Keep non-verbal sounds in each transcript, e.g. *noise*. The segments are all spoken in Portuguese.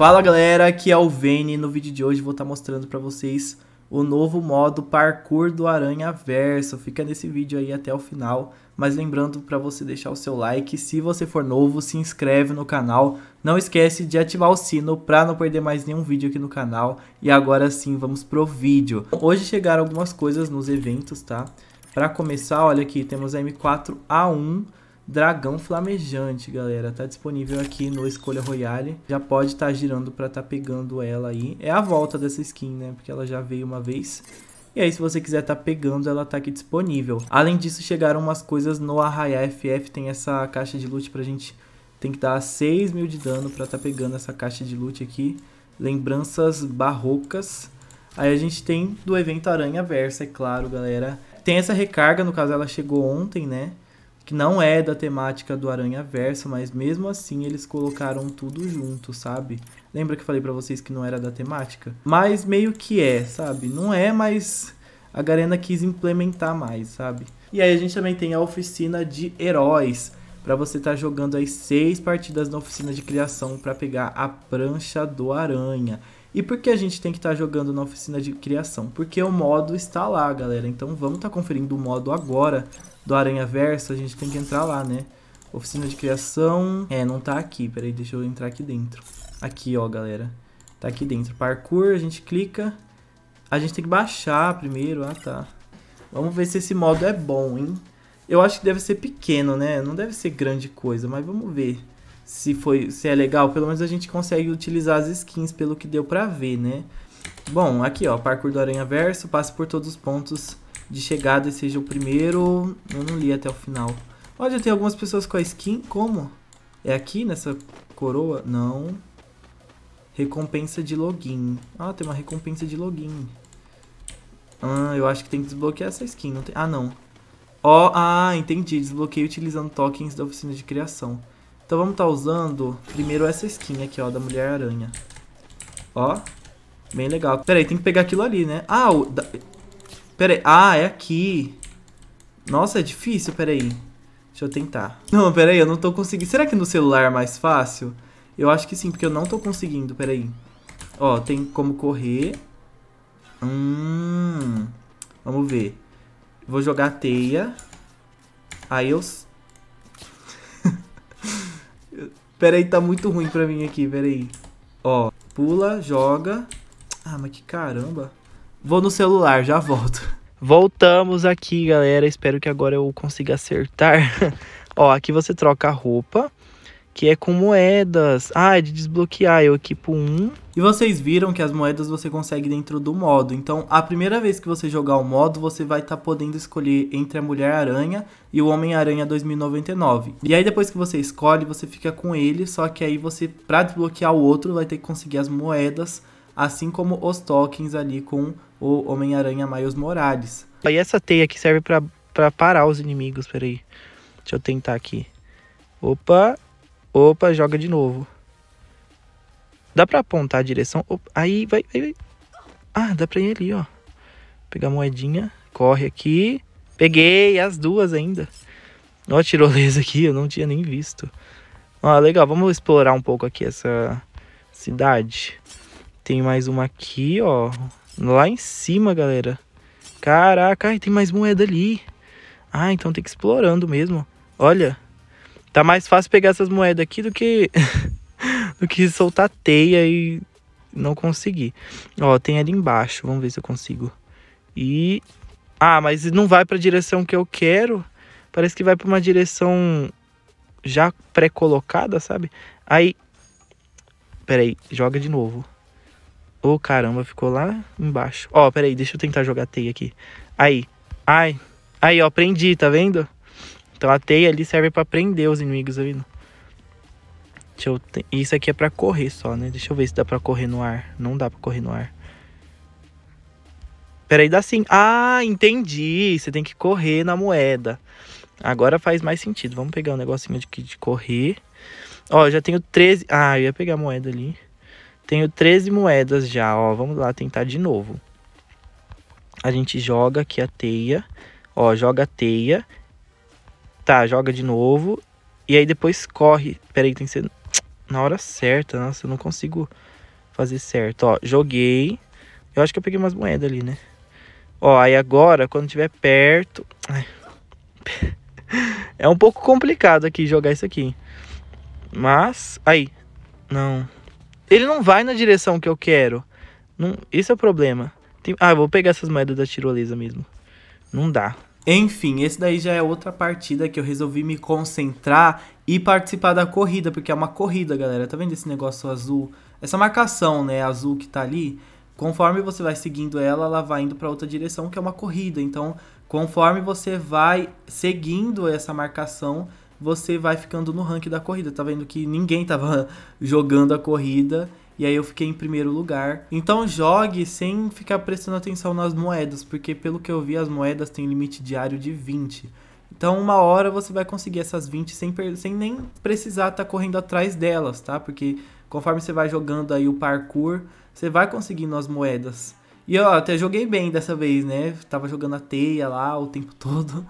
Fala galera, aqui é o Vene e no vídeo de hoje vou estar tá mostrando para vocês o novo modo Parkour do Aranha Verso. Fica nesse vídeo aí até o final, mas lembrando para você deixar o seu like. Se você for novo, se inscreve no canal. Não esquece de ativar o sino para não perder mais nenhum vídeo aqui no canal. E agora sim, vamos pro vídeo. Hoje chegaram algumas coisas nos eventos, tá? Para começar, olha aqui, temos a M4A1, Dragão Flamejante, galera. Tá disponível aqui no Escolha Royale. Já pode estar tá girando pra estar tá pegando ela aí. É a volta dessa skin, né? Porque ela já veio uma vez. E aí, se você quiser tá pegando, ela tá aqui disponível. Além disso, chegaram umas coisas no Arraia FF. Tem essa caixa de loot pra gente... Tem que dar 6 mil de dano pra tá pegando essa caixa de loot aqui. Lembranças barrocas. Aí a gente tem do evento Aranha Versa, é claro, galera. Tem essa recarga, no caso ela chegou ontem, né? que não é da temática do Aranha Verso, mas mesmo assim eles colocaram tudo junto, sabe? Lembra que eu falei para vocês que não era da temática? Mas meio que é, sabe? Não é, mas a Garena quis implementar mais, sabe? E aí a gente também tem a oficina de heróis, para você estar tá jogando as seis partidas na oficina de criação para pegar a prancha do Aranha. E por que a gente tem que estar tá jogando na oficina de criação? Porque o modo está lá, galera. Então vamos estar tá conferindo o modo agora do Aranha Verso. A gente tem que entrar lá, né? Oficina de criação... É, não tá aqui. Peraí, deixa eu entrar aqui dentro. Aqui, ó, galera. Tá aqui dentro. Parkour, a gente clica. A gente tem que baixar primeiro. Ah, tá. Vamos ver se esse modo é bom, hein? Eu acho que deve ser pequeno, né? Não deve ser grande coisa, mas vamos ver se foi se é legal, pelo menos a gente consegue utilizar as skins pelo que deu pra ver, né? Bom, aqui ó, parkour do Aranha Verso, passe por todos os pontos de chegada e seja o primeiro. Eu não li até o final. Olha, tem algumas pessoas com a skin, como? É aqui nessa coroa? Não. Recompensa de login. Ah, tem uma recompensa de login. Ah, eu acho que tem que desbloquear essa skin. Não tem... Ah, não. Ó, oh, ah, entendi. Desbloqueei utilizando tokens da oficina de criação. Então vamos estar tá usando primeiro essa skin aqui, ó, da Mulher-Aranha. Ó, bem legal. Peraí, tem que pegar aquilo ali, né? Ah, o... Da... Peraí, ah, é aqui. Nossa, é difícil, peraí. Deixa eu tentar. *laughs* Não, peraí, eu não tô conseguindo. Será que no celular é mais fácil? Eu acho que sim, porque eu não tô conseguindo, peraí. Ó, tem como correr. Hum... Vamos ver. Vou jogar a teia. Aí eu Peraí, tá muito ruim pra mim aqui, peraí. Ó, pula, joga. Ah, mas que caramba. Vou no celular, já volto. Voltamos aqui, galera. Espero que agora eu consiga acertar. *laughs* Ó, aqui você troca a roupa que é com moedas. Ah, é de desbloquear, eu equipo um. E vocês viram que as moedas você consegue dentro do modo. Então, a primeira vez que você jogar o modo, você vai estar tá podendo escolher entre a Mulher-Aranha e o Homem-Aranha 2099. E aí depois que você escolhe, você fica com ele, só que aí você para desbloquear o outro vai ter que conseguir as moedas, assim como os tokens ali com o Homem-Aranha Miles Morales. E essa teia que serve para parar os inimigos, peraí. Deixa eu tentar aqui. Opa, Opa, joga de novo. Dá pra apontar a direção? Opa, aí, vai, vai, vai. Ah, dá pra ir ali, ó. Pegar a moedinha. Corre aqui. Peguei as duas ainda. Ó a tirolesa aqui, eu não tinha nem visto. Ó, legal, vamos explorar um pouco aqui essa cidade. Tem mais uma aqui, ó. Lá em cima, galera. Caraca, ai, tem mais moeda ali. Ah, então tem que ir explorando mesmo. Olha. Tá mais fácil pegar essas moedas aqui do que *laughs* do que soltar teia e não conseguir. Ó, tem ali embaixo, vamos ver se eu consigo. E ah, mas não vai para a direção que eu quero. Parece que vai para uma direção já pré-colocada, sabe? Aí Peraí, joga de novo. Ô, oh, caramba, ficou lá embaixo. Ó, oh, peraí, deixa eu tentar jogar teia aqui. Aí. Ai. Aí, ó, prendi, tá vendo? Então a teia ali serve para prender os inimigos ali. Né? Deixa eu... Isso aqui é para correr só, né? Deixa eu ver se dá para correr no ar. Não dá para correr no ar. Peraí, dá sim. Ah, entendi. Você tem que correr na moeda. Agora faz mais sentido. Vamos pegar um negocinho de, de correr. Ó, já tenho 13... Ah, eu ia pegar a moeda ali. Tenho 13 moedas já, ó. Vamos lá tentar de novo. A gente joga aqui a teia. Ó, joga a teia tá, joga de novo. E aí depois corre. Peraí, tem que ser na hora certa. Nossa, eu não consigo fazer certo. Ó, joguei. Eu acho que eu peguei umas moedas ali, né? Ó, aí agora, quando tiver perto... *laughs* é um pouco complicado aqui jogar isso aqui. Mas... Aí. Não. Ele não vai na direção que eu quero. Não, isso é o problema. Tem... Ah, vou pegar essas moedas da tirolesa mesmo. Não dá. Enfim, esse daí já é outra partida que eu resolvi me concentrar e participar da corrida, porque é uma corrida, galera. Tá vendo esse negócio azul? Essa marcação, né, azul que tá ali, conforme você vai seguindo ela, ela vai indo para outra direção, que é uma corrida. Então, conforme você vai seguindo essa marcação, você vai ficando no ranking da corrida. Tá vendo que ninguém tava *laughs* jogando a corrida e aí eu fiquei em primeiro lugar. Então jogue sem ficar prestando atenção nas moedas, porque pelo que eu vi, as moedas têm limite diário de 20. Então, uma hora você vai conseguir essas 20 sem, sem nem precisar estar tá correndo atrás delas, tá? Porque conforme você vai jogando aí o parkour, você vai conseguindo as moedas. E eu até joguei bem dessa vez, né? Tava jogando a teia lá o tempo *laughs* todo.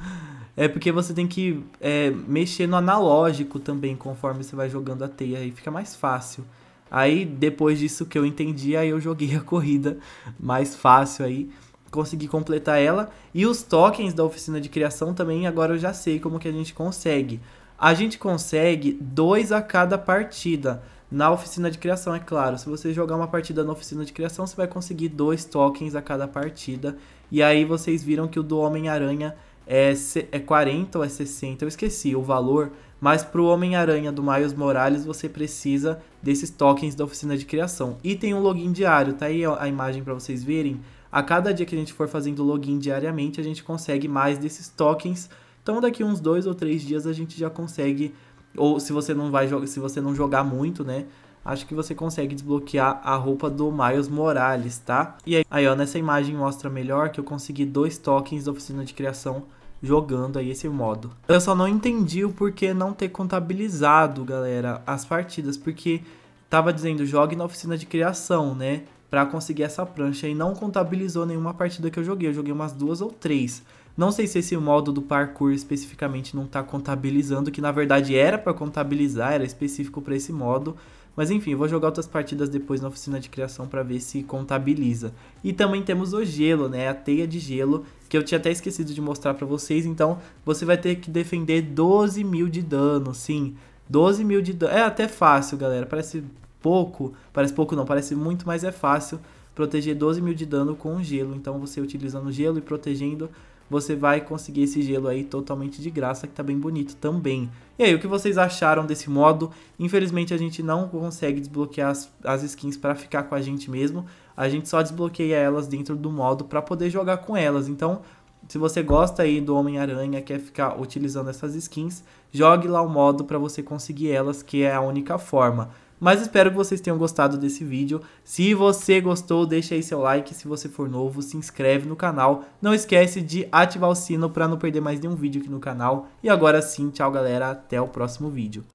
É porque você tem que é, mexer no analógico também conforme você vai jogando a teia, aí fica mais fácil. Aí depois disso que eu entendi, aí eu joguei *laughs* a corrida mais fácil aí, consegui completar ela e os tokens da oficina de criação também agora eu já sei como que a gente consegue. A gente consegue dois a cada partida na oficina de criação, é claro. Se você jogar uma partida na oficina de criação, você vai conseguir dois tokens a cada partida. E aí vocês viram que o do Homem-Aranha é, é 40 ou é 60, eu esqueci o valor, mas para o Homem-Aranha do Miles Morales você precisa desses tokens da oficina de criação. E tem um login diário, tá aí a imagem para vocês verem. A cada dia que a gente for fazendo login diariamente, a gente consegue mais desses tokens. Então daqui uns dois ou três dias a gente já consegue, ou se você não vai se você não jogar muito, né? Acho que você consegue desbloquear a roupa do Miles Morales, tá? E aí, aí ó, nessa imagem mostra melhor que eu consegui dois tokens da oficina de criação jogando aí esse modo. Eu só não entendi o porquê não ter contabilizado, galera, as partidas, porque tava dizendo jogue na oficina de criação, né? Pra conseguir essa prancha e não contabilizou nenhuma partida que eu joguei. Eu joguei umas duas ou três. Não sei se esse modo do parkour especificamente não tá contabilizando, que na verdade era para contabilizar, era específico para esse modo, mas enfim, vou jogar outras partidas depois na oficina de criação para ver se contabiliza. E também temos o gelo, né? A teia de gelo, que eu tinha até esquecido de mostrar para vocês. Então, você vai ter que defender 12 mil de dano, sim. 12 mil de dano. É até fácil, galera. Parece pouco. Parece pouco não, parece muito, mas é fácil proteger 12 mil de dano com gelo. Então, você utilizando gelo e protegendo você vai conseguir esse gelo aí totalmente de graça, que tá bem bonito também. E aí, o que vocês acharam desse modo? Infelizmente a gente não consegue desbloquear as, as skins para ficar com a gente mesmo, a gente só desbloqueia elas dentro do modo para poder jogar com elas, então... Se você gosta aí do Homem-Aranha, quer ficar utilizando essas skins, jogue lá o modo para você conseguir elas, que é a única forma. Mas espero que vocês tenham gostado desse vídeo. Se você gostou, deixa aí seu like. Se você for novo, se inscreve no canal. Não esquece de ativar o sino para não perder mais nenhum vídeo aqui no canal. E agora sim, tchau galera, até o próximo vídeo.